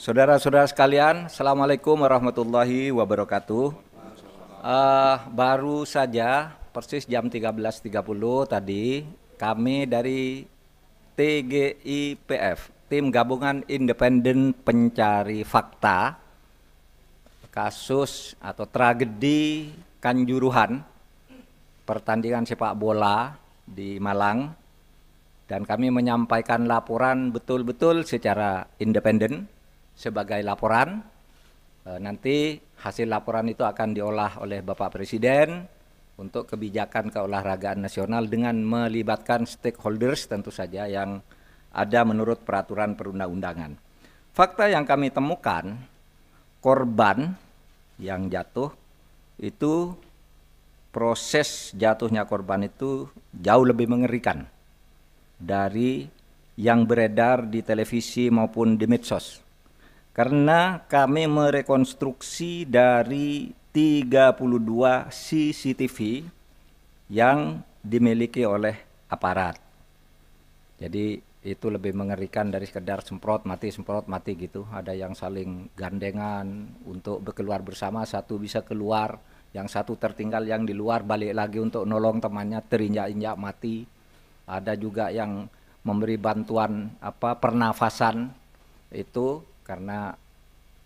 Saudara-saudara sekalian, Assalamualaikum warahmatullahi wabarakatuh. Uh, baru saja, persis jam 13.30 tadi, kami dari TGIPF, Tim Gabungan Independen Pencari Fakta, kasus atau tragedi Kanjuruhan, pertandingan sepak bola di Malang, dan kami menyampaikan laporan betul-betul secara independen, sebagai laporan. E, nanti hasil laporan itu akan diolah oleh Bapak Presiden untuk kebijakan keolahragaan nasional dengan melibatkan stakeholders tentu saja yang ada menurut peraturan perundang-undangan. Fakta yang kami temukan korban yang jatuh itu proses jatuhnya korban itu jauh lebih mengerikan dari yang beredar di televisi maupun di medsos karena kami merekonstruksi dari 32 CCTV yang dimiliki oleh aparat. Jadi itu lebih mengerikan dari sekedar semprot mati semprot mati gitu. Ada yang saling gandengan untuk keluar bersama, satu bisa keluar, yang satu tertinggal yang di luar balik lagi untuk nolong temannya terinjak-injak mati. Ada juga yang memberi bantuan apa pernafasan itu karena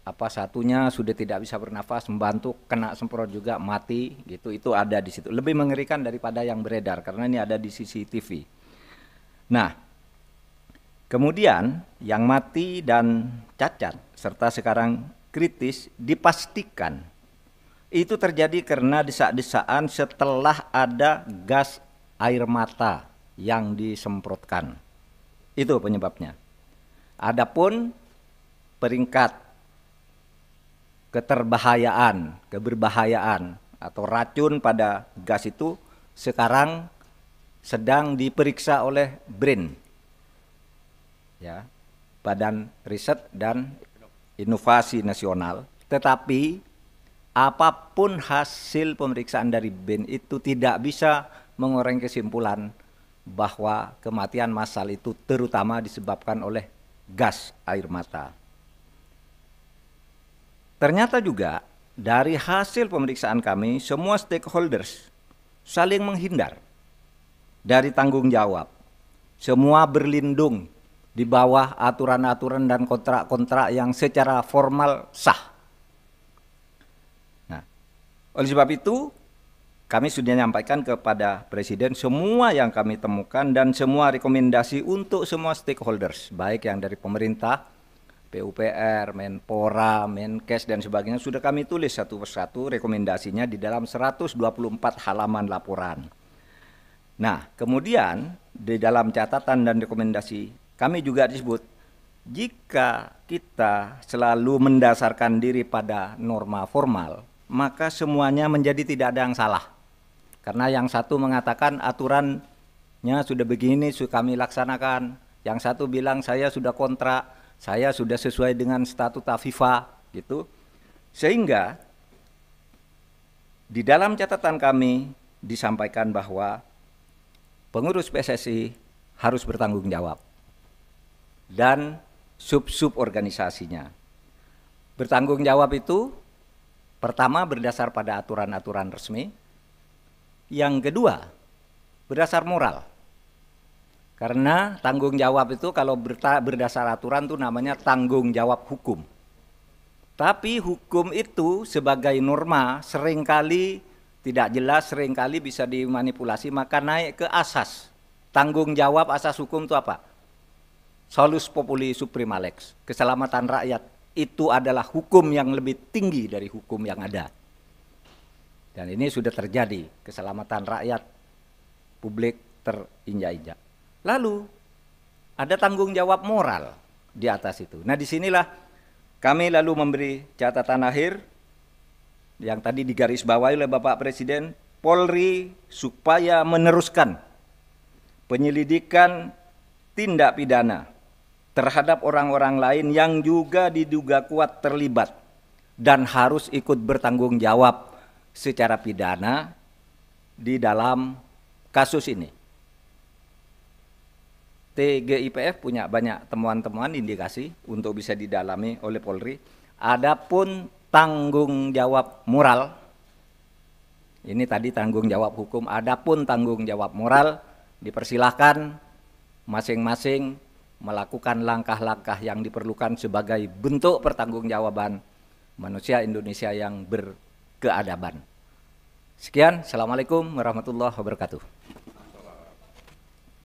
apa satunya sudah tidak bisa bernafas membantu kena semprot juga mati gitu itu ada di situ lebih mengerikan daripada yang beredar karena ini ada di CCTV nah kemudian yang mati dan cacat serta sekarang kritis dipastikan itu terjadi karena di desak-desaan setelah ada gas air mata yang disemprotkan itu penyebabnya adapun peringkat keterbahayaan, keberbahayaan atau racun pada gas itu sekarang sedang diperiksa oleh BRIN. Ya, Badan Riset dan Inovasi Nasional. Tetapi apapun hasil pemeriksaan dari BRIN itu tidak bisa mengoreng kesimpulan bahwa kematian massal itu terutama disebabkan oleh gas air mata. Ternyata juga dari hasil pemeriksaan kami semua stakeholders saling menghindar dari tanggung jawab. Semua berlindung di bawah aturan-aturan dan kontrak-kontrak yang secara formal sah. Nah, oleh sebab itu kami sudah menyampaikan kepada Presiden semua yang kami temukan dan semua rekomendasi untuk semua stakeholders, baik yang dari pemerintah, PUPR, Menpora, Menkes dan sebagainya sudah kami tulis satu persatu rekomendasinya di dalam 124 halaman laporan. Nah, kemudian di dalam catatan dan rekomendasi kami juga disebut jika kita selalu mendasarkan diri pada norma formal, maka semuanya menjadi tidak ada yang salah. Karena yang satu mengatakan aturannya sudah begini, kami laksanakan. Yang satu bilang saya sudah kontrak, saya sudah sesuai dengan statuta FIFA gitu. Sehingga di dalam catatan kami disampaikan bahwa pengurus PSSI harus bertanggung jawab dan sub-sub organisasinya. Bertanggung jawab itu pertama berdasar pada aturan-aturan resmi, yang kedua berdasar moral. Karena tanggung jawab itu kalau berdasar aturan itu namanya tanggung jawab hukum. Tapi hukum itu sebagai norma seringkali tidak jelas, seringkali bisa dimanipulasi, maka naik ke asas. Tanggung jawab asas hukum itu apa? Solus populi Suprema Lex. keselamatan rakyat itu adalah hukum yang lebih tinggi dari hukum yang ada. Dan ini sudah terjadi, keselamatan rakyat publik terinjak-injak. Lalu ada tanggung jawab moral di atas itu. Nah, disinilah kami lalu memberi catatan akhir yang tadi digarisbawahi oleh Bapak Presiden, Polri supaya meneruskan penyelidikan tindak pidana terhadap orang-orang lain yang juga diduga kuat terlibat dan harus ikut bertanggung jawab secara pidana di dalam kasus ini. TGIPF punya banyak temuan-temuan indikasi untuk bisa didalami oleh Polri. Adapun tanggung jawab moral, ini tadi tanggung jawab hukum. Adapun tanggung jawab moral dipersilahkan masing-masing melakukan langkah-langkah yang diperlukan sebagai bentuk pertanggungjawaban manusia Indonesia yang berkeadaban. Sekian, Assalamualaikum warahmatullahi wabarakatuh.